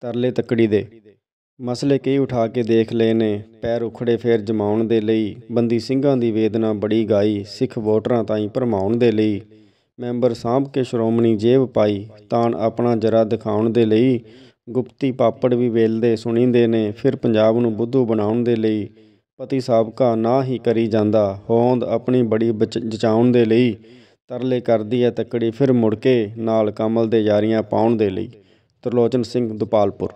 ਤਰਲੇ ਤੱਕੜੀ ਦੇ ਮਸਲੇ ਕਈ ਉਠਾ ਕੇ ਦੇਖ ਲਏ ਨੇ ਪੈਰ ਉਖੜੇ ਫੇਰ ਜਮਾਉਣ ਦੇ ਲਈ ਬੰਦੀ ਸਿੰਘਾਂ ਦੀ ਵੇਦਨਾ ਬੜੀ ਗਾਈ ਸਿੱਖ ਵੋਟਰਾਂ ਤਾਈਂ ਭਰਮਾਉਣ ਦੇ ਲਈ ਮੈਂਬਰ ਸਾਹਿਬ ਕੇ ਸ਼੍ਰੋਮਣੀ ਜੇਬ ਪਾਈ ਤਾਂ ਆਪਣਾ ਜਰਾ ਦਿਖਾਉਣ ਦੇ ਲਈ ਗੁਪਤੀ ਪਾਪੜ ਵੀ ਵੇਲਦੇ ਸੁਣੀਂਦੇ ਨੇ ਫਿਰ ਪੰਜਾਬ ਨੂੰ ਬੁੱਧੂ ਬਣਾਉਣ ਦੇ ਲਈ ਪਤੀ ਸਾਬਕਾ ਨਾ ਹੀ ਕਰੀ ਜਾਂਦਾ ਹੋਂਦ ਆਪਣੀ ਬੜੀ ਜਚਾਉਣ ਦੇ ਲਈ ਤਰਲੇ ਕਰਦੀ ਹੈ ਤੱਕੜੀ ਫਿਰ ਮੁੜ ਕੇ ਨਾਲ ਕਮਲ ਦੇ ਯਾਰੀਆਂ ਪਾਉਣ ਦੇ ਲਈ ਤਰਲੋਚਨ ਸਿੰਘ ਦੁਪਾਲਪੁਰ